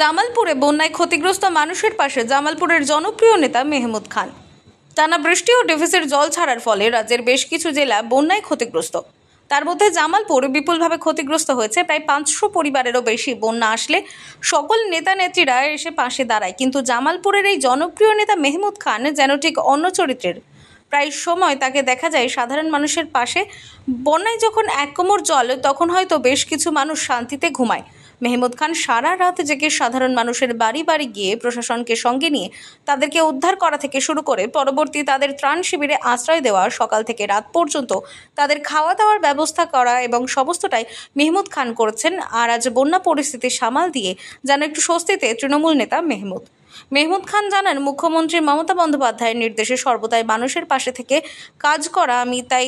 জামালপুরে বন্যায় ক্ষতিগ্রস্ত মানুষের পাশে জামালপুরের জনপ্রিয় নেতা মেহমুদ খান টানা বৃষ্টি ও ডেভিসের জল ছাড়ার ফলে রাজ্যের বেশ কিছু জেলা বন্যায় ক্ষতিগ্রস্ত তার মধ্যে জামালপুর বিপুলভাবে ক্ষতিগ্রস্ত হয়েছে প্রায় পাঁচশো পরিবারেরও বেশি বন্যা আসলে সকল নেতা নেত্রীরা এসে পাশে দাঁড়ায় কিন্তু জামালপুরের এই জনপ্রিয় নেতা মেহমুদ খান যেন ঠিক অন্য চরিত্রের প্রায় সময় তাকে দেখা যায় সাধারণ মানুষের পাশে বন্যায় যখন এক কোমর জল তখন হয়তো বেশ কিছু মানুষ শান্তিতে ঘুমায় মেহমুদ খান সারা রাত জেগে সাধারণ মানুষের বাড়ি বাড়ি গিয়ে প্রশাসনকে সঙ্গে নিয়ে তাদেরকে উদ্ধার করা থেকে শুরু করে পরবর্তী তাদের ত্রাণ শিবিরে আশ্রয় দেওয়া সকাল থেকে রাত পর্যন্ত তাদের খাওয়া দাওয়ার ব্যবস্থা করা এবং সমস্তটাই মেহমুদ খান করেছেন আর আজ বন্যা পরিস্থিতি সামাল দিয়ে যেন একটু স্বস্তিতে তৃণমূল নেতা মেহমুদ মেহমুদ খান জানান মুখ্যমন্ত্রী মমতা বন্দ্যোপাধ্যায়ের নির্দেশে সর্বদাই মানুষের পাশে থেকে কাজ করা আমি তাই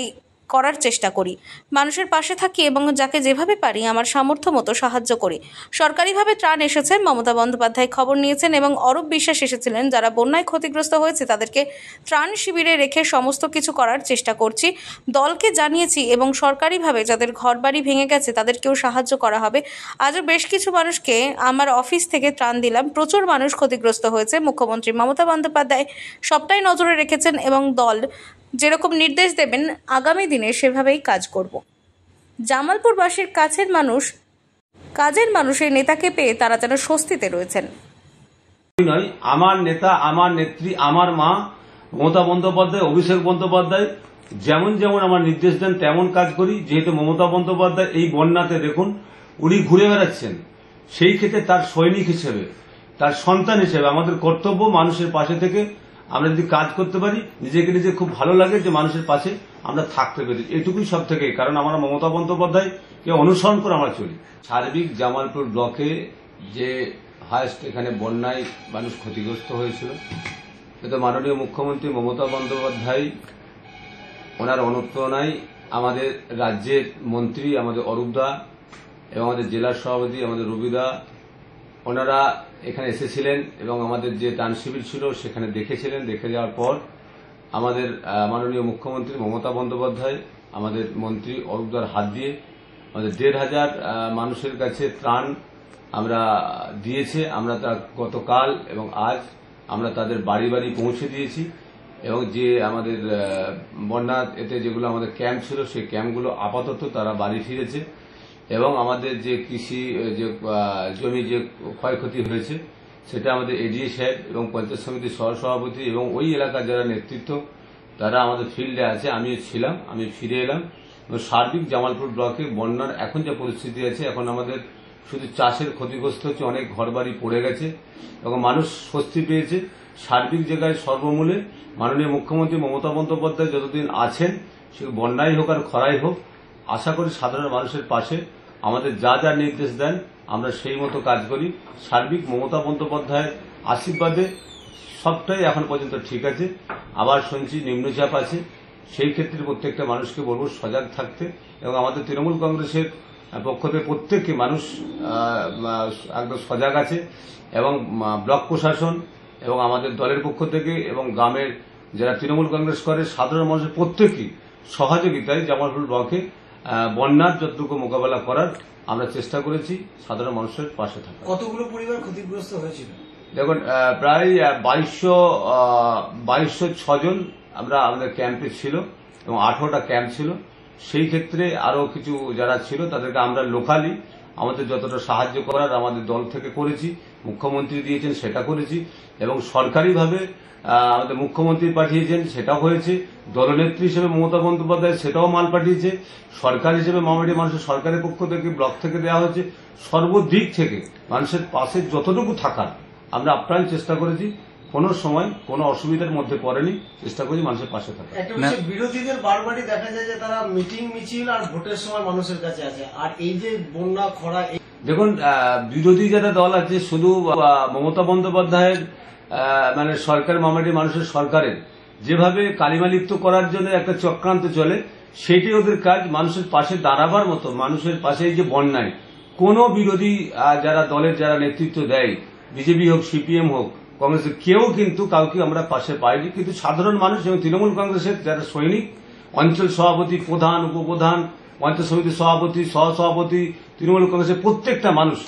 করার চেষ্টা করি মানুষের পাশে থাকি এবং যাকে যেভাবে পারি আমার সামর্থ্য মতো সাহায্য করি সরকারিভাবে ত্রাণ এসেছেন মমতা বন্দ্যোপাধ্যায় খবর নিয়েছেন এবং অরূপ বিশ্বাস এসেছিলেন যারা বন্যায় ক্ষতিগ্রস্ত হয়েছে তাদেরকে ত্রাণ শিবিরে রেখে সমস্ত কিছু করার চেষ্টা করছি দলকে জানিয়েছি এবং সরকারিভাবে যাদের ঘরবাড়ি ভেঙে গেছে তাদেরকেও সাহায্য করা হবে আজও বেশ কিছু মানুষকে আমার অফিস থেকে ত্রাণ দিলাম প্রচুর মানুষ ক্ষতিগ্রস্ত হয়েছে মুখ্যমন্ত্রী মমতা বন্দ্যোপাধ্যায় সবটাই নজরে রেখেছেন এবং দল যেরকম নির্দেশ দেবেন আগামী দিনে সেভাবেই কাজ করব জামালপুরবাসীর কাছের মানুষ কাজের মানুষের নেতাকে পেয়ে তারা যেন স্বস্তিতে রয়েছেন নয় আমার নেতা আমার নেত্রী আমার মা মমতা বন্দ্যোপাধ্যায় অভিষেক বন্দ্যোপাধ্যায় যেমন যেমন আমার নির্দেশ দেন তেমন কাজ করি যেহেতু মমতা বন্দ্যোপাধ্যায় এই বন্যাতে দেখুন উনি ঘুরে বেড়াচ্ছেন সেই ক্ষেত্রে তার সৈনিক হিসেবে তার সন্তান হিসেবে আমাদের কর্তব্য মানুষের পাশে থেকে আমরা যদি কাজ করতে পারি নিজেকে নিজে খুব ভালো লাগে যে মানুষের পাশে আমরা থাকতে পেরেছি এটুকুই সব থেকে কারণ আমরা মমতা কে অনুসরণ করে আমরা চলি সার্বিক জামালপুর ব্লকে যে হায়েস্ট এখানে বন্যায় মানুষ ক্ষতিগ্রস্ত হয়েছিল এতে মাননীয় মুখ্যমন্ত্রী মমতা বন্দ্যোপাধ্যায় ওনার অনুপ্রেরণায় আমাদের রাজ্যের মন্ত্রী আমাদের অরূপদা এবং আমাদের জেলার সভাপতি আমাদের রবিদা ওনারা এখানে এসেছিলেন এবং আমাদের যে ত্রাণ শিবির ছিল সেখানে দেখেছিলেন দেখে যাওয়ার পর আমাদের মাননীয় মুখ্যমন্ত্রী মমতা বন্দ্যোপাধ্যায় আমাদের মন্ত্রী অরূপদার হাত দিয়ে আমাদের দেড় হাজার মানুষের কাছে ত্রাণ আমরা দিয়েছে আমরা তা গতকাল এবং আজ আমরা তাদের বাড়ি বাড়ি পৌঁছে দিয়েছি এবং যে আমাদের বন্যা এতে যেগুলো আমাদের ক্যাম্প ছিল সেই ক্যাম্পগুলো আপাতত তারা বাড়ি ফিরেছে এবং আমাদের যে কৃষি যে জমি যে ক্ষয়ক্ষতি হয়েছে সেটা আমাদের এডিএ সাহেব এবং পঞ্চায়েত সমিতির সহসভাপতি এবং ওই এলাকার যারা নেতৃত্ব তারা আমাদের ফিল্ডে আছে আমিও ছিলাম আমি ফিরে এলাম সার্বিক জামালপুর ব্লকে বন্যার এখন যা পরিস্থিতি আছে এখন আমাদের শুধু চাষের ক্ষতিগ্রস্ত হচ্ছে অনেক ঘরবাড়ি পড়ে গেছে এবং মানুষ স্বস্তি পেয়েছে সার্বিক জায়গায় সর্বমূলে মাননীয় মুখ্যমন্ত্রী মমতা বন্দ্যোপাধ্যায় যতদিন আছেন সে বন্যাই হোক আর খরাই হোক আশা করি সাধারণ মানুষের পাশে আমাদের যা যা নির্দেশ দেন আমরা সেই মতো কাজ করি সার্বিক মমতা বন্দ্যোপাধ্যায়ের আশীর্বাদে সবটাই এখন পর্যন্ত ঠিক আছে আবার শুনছি নিম্নচাপ আছে সেই ক্ষেত্রে প্রত্যেকটা মানুষকে বলবো সজাগ থাকতে এবং আমাদের তৃণমূল কংগ্রেসের পক্ষ থেকে প্রত্যেককে মানুষ একদম সজাগ আছে এবং ব্লক প্রশাসন এবং আমাদের দলের পক্ষ থেকে এবং গ্রামের যারা তৃণমূল কংগ্রেস করে সাধারণ মানুষের প্রত্যেকেই সহযোগিতায় জামালপুর ব্লকে বন্যার যতটুকু মোকাবেলা করার আমরা চেষ্টা করেছি সাধারণ মানুষের পাশে থাকা কতগুলো পরিবার ক্ষতিগ্রস্ত হয়েছিল দেখুন প্রায় বাইশশো বাইশশো ছজন আমরা আমাদের ক্যাম্পে ছিল এবং আঠারোটা ক্যাম্প ছিল সেই ক্ষেত্রে আরও কিছু যারা ছিল তাদেরকে আমরা লোকালি আমাদের যতটা সাহায্য করার আমাদের দল থেকে করেছি মুখ্যমন্ত্রী দিয়েছেন সেটা করেছি এবং সরকারিভাবে আমাদের মুখ্যমন্ত্রী পাঠিয়েছেন সেটাও হয়েছে দলনেত্রী হিসেবে মমতা বন্দ্যোপাধ্যায় সেটাও মাল পাঠিয়েছে সরকার হিসেবে মামাটি মানুষের সরকারের পক্ষ থেকে ব্লক থেকে দেওয়া হয়েছে সর্বদিক থেকে মানুষের পাশে যতটুকু থাকার আমরা আপ্রাণ চেষ্টা করেছি কোনো সময় কোনো অসুবিধার মধ্যে পড়েনি চেষ্টা করি মানুষের পাশে থাকে বিরোধীদের বারবারই দেখা যায় যে তারা মিটিং মিছিল আর ভোটের সময় মানুষের কাছে আছে আর এই যে বন্যা খরা দেখুন বিরোধী যারা দল আছে শুধু মমতা বন্দ্যোপাধ্যায়ের মানে সরকার মামাটি মানুষের সরকারের যেভাবে কালিমালিপ্ত করার জন্য একটা চক্রান্ত চলে সেটি ওদের কাজ মানুষের পাশে দাঁড়াবার মতো মানুষের পাশে যে বন্যায় কোনো বিরোধী যারা দলের যারা নেতৃত্ব দেয় বিজেপি হোক সিপিএম হোক কংগ্রেস কেউ কিন্তু কাউকে আমরা পাশে পাইনি কিন্তু সাধারণ মানুষ এবং তৃণমূল কংগ্রেসের যারা সৈনিক অঞ্চল সভাপতি প্রধান উপপ্রধান পঞ্চায়েত সমিতির সভাপতি সহসভাপতি তৃণমূল কংগ্রেসের প্রত্যেকটা মানুষ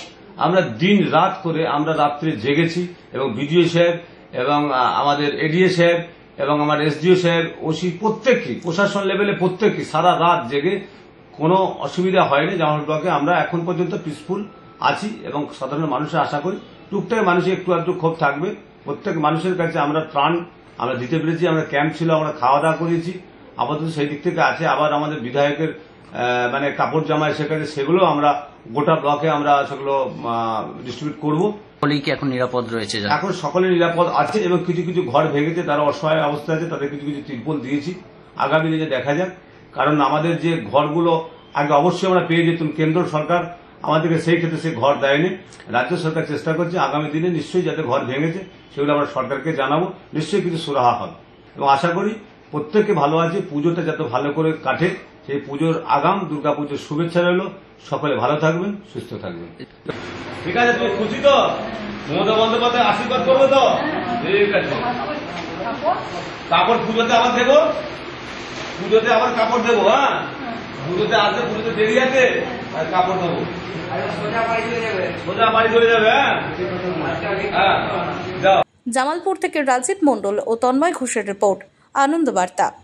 আমরা দিন রাত করে আমরা রাত্রে জেগেছি এবং বিডিও সাহেব এবং আমাদের এডিএ সাহেব এবং আমার এসডিও সাহেব ওসি প্রত্যেককে প্রশাসন লেভেলে প্রত্যেককে সারা রাত জেগে কোনো অসুবিধা হয়নি জামাল ব্লকে আমরা এখন পর্যন্ত পিসফুল আছি এবং সাধারণ মানুষের আশা করি টুকটাক মানুষের একটু আধটু ক্ষোভ থাকবে প্রত্যেক মানুষের কাছে আমরা প্রাণ আমরা দিতে পেরেছি আমরা ক্যাম্প ছিল আমরা খাওয়া দাওয়া করেছি আপাতত সেই দিক থেকে আছে আবার আমাদের বিধায়কের মানে কাপড় জামা এসে গেছে সেগুলো আমরা গোটা ব্লকে আমরা সেগুলো ডিস্ট্রিবিউট করব কি এখন নিরাপদ রয়েছে এখন সকলে নিরাপদ আছে এবং কিছু কিছু ঘর ভেঙেছে তারা অসহায় অবস্থা আছে তাদের কিছু কিছু তিরপল দিয়েছি আগামী দিনে দেখা যাক কারণ আমাদের যে ঘরগুলো আগে অবশ্যই আমরা পেয়ে যেতাম কেন্দ্র সরকার আমাদেরকে সেই ক্ষেত্রে সে ঘর দেয়নি রাজ্য সরকার চেষ্টা করছে আগামী দিনে নিশ্চয়ই যাতে ঘর ভেঙেছে সেগুলো আমরা সরকারকে জানাবো নিশ্চয়ই কিছু সুরাহা হবে এবং আশা করি প্রত্যেকে ভালো আছে পুজোটা যাতে ভালো করে কাটে সেই পুজোর আগাম দুর্গাপুজোর শুভেচ্ছা রইল সকলে ভালো থাকবেন সুস্থ থাকবেন ঠিক আছে তুমি খুশি তো মমতা বন্দ্যোপাধ্যায় আশীর্বাদ করবে তো ঠিক আছে কাপড় পুজোতে আবার দেবো পুজোতে আবার কাপড় দেবো হ্যাঁ পুজোতে আসলে পুজোতে দেরি আছে হ্যাঁ? আচ্ছা, হ্যাঁ, জামালপুর থেকে রাজীব মণ্ডল ও তন্ময় ঘোষের রিপোর্ট আনন্দবার্তা